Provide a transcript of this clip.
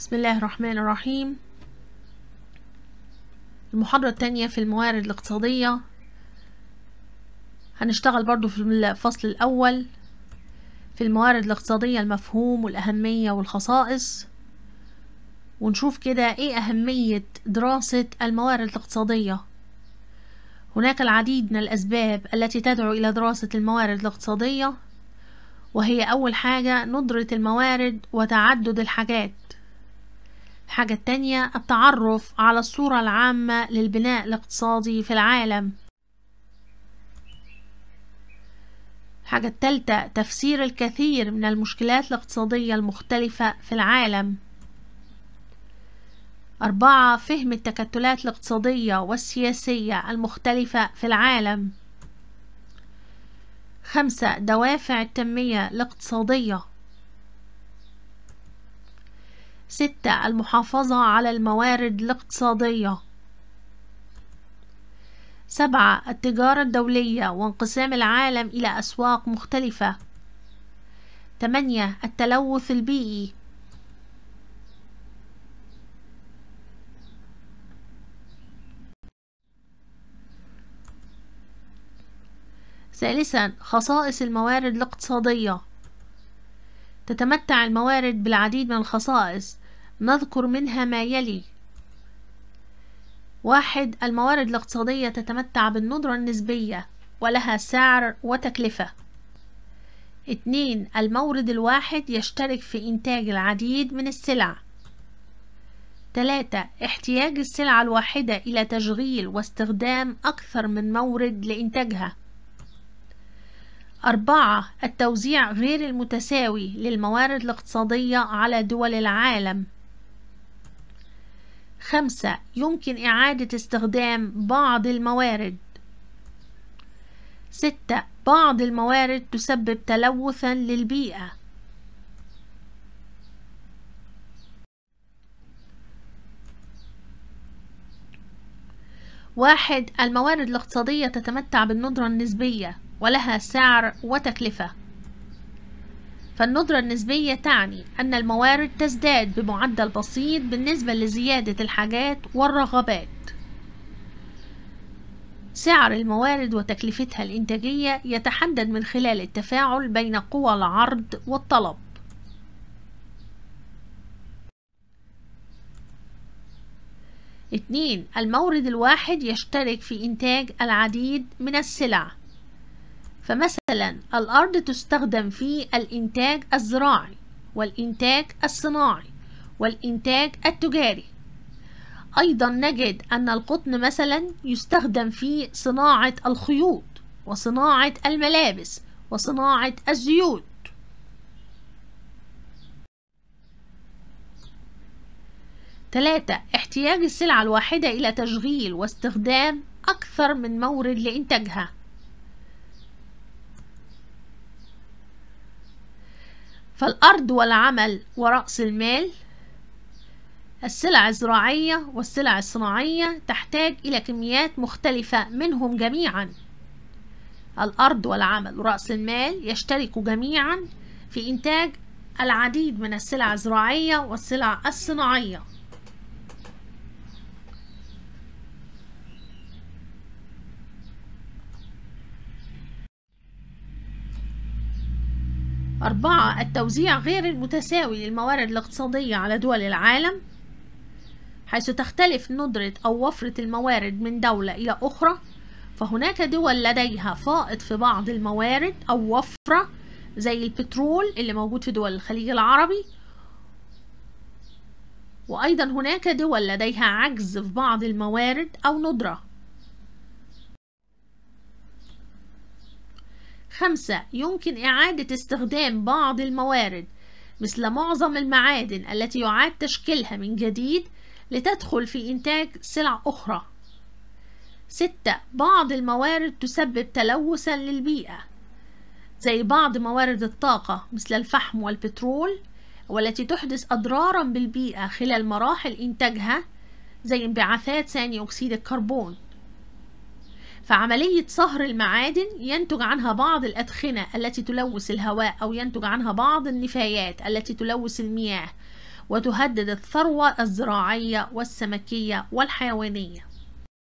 بسم الله الرحمن الرحيم المحاضرة التانية في الموارد الاقتصادية هنشتغل برضو في الفصل الأول في الموارد الاقتصادية المفهوم والأهمية والخصائص ونشوف كده ايه أهمية دراسة الموارد الاقتصادية هناك العديد من الأسباب التي تدعو إلى دراسة الموارد الاقتصادية وهي أول حاجة ندرة الموارد وتعدد الحاجات الحاجة التانية التعرف على الصورة العامة للبناء الاقتصادي في العالم الحاجة التالتة تفسير الكثير من المشكلات الاقتصادية المختلفة في العالم أربعة فهم التكتلات الاقتصادية والسياسية المختلفة في العالم خمسة دوافع التنمية الاقتصادية ستة المحافظة على الموارد الاقتصادية سبعة التجارة الدولية وانقسام العالم إلى أسواق مختلفة تمانية التلوث البيئي ثالثا خصائص الموارد الاقتصادية تتمتع الموارد بالعديد من الخصائص نذكر منها ما يلي واحد الموارد الاقتصادية تتمتع بالندرة النسبية ولها سعر وتكلفة اتنين المورد الواحد يشترك في إنتاج العديد من السلع تلاتة احتياج السلعة الواحدة إلى تشغيل واستخدام أكثر من مورد لإنتاجها أربعة التوزيع غير المتساوي للموارد الاقتصادية على دول العالم خمسة يمكن إعادة استخدام بعض الموارد ستة بعض الموارد تسبب تلوثا للبيئة واحد الموارد الاقتصادية تتمتع بالندرة النسبية ولها سعر وتكلفة فالندرة النسبية تعني أن الموارد تزداد بمعدل بسيط بالنسبة لزيادة الحاجات والرغبات سعر الموارد وتكلفتها الإنتاجية يتحدد من خلال التفاعل بين قوى العرض والطلب اثنين المورد الواحد يشترك في إنتاج العديد من السلع فمثلا الأرض تستخدم في الإنتاج الزراعي والإنتاج الصناعي والإنتاج التجاري أيضا نجد أن القطن مثلا يستخدم في صناعة الخيوط وصناعة الملابس وصناعة الزيوت ثلاثة احتياج السلعة الواحدة إلى تشغيل واستخدام أكثر من مورد لإنتاجها فالأرض والعمل ورأس المال السلع الزراعية والسلع الصناعية تحتاج إلى كميات مختلفة منهم جميعا الأرض والعمل ورأس المال يشترك جميعا في إنتاج العديد من السلع الزراعية والسلع الصناعية أربعة التوزيع غير المتساوي للموارد الاقتصادية على دول العالم حيث تختلف ندرة أو وفرة الموارد من دولة إلى أخرى فهناك دول لديها فائض في بعض الموارد أو وفرة زي البترول اللي موجود في دول الخليج العربي وأيضا هناك دول لديها عجز في بعض الموارد أو ندرة خمسة يمكن إعادة استخدام بعض الموارد مثل معظم المعادن التي يعاد تشكيلها من جديد لتدخل في إنتاج سلع أخرى ستة بعض الموارد تسبب تلوثا للبيئة زي بعض موارد الطاقة مثل الفحم والبترول والتي تحدث أضرارا بالبيئة خلال مراحل إنتاجها زي انبعاثات ثاني أكسيد الكربون فعملية صهر المعادن ينتج عنها بعض الأدخنة التي تلوث الهواء أو ينتج عنها بعض النفايات التي تلوث المياه وتهدد الثروة الزراعية والسمكية والحيوانية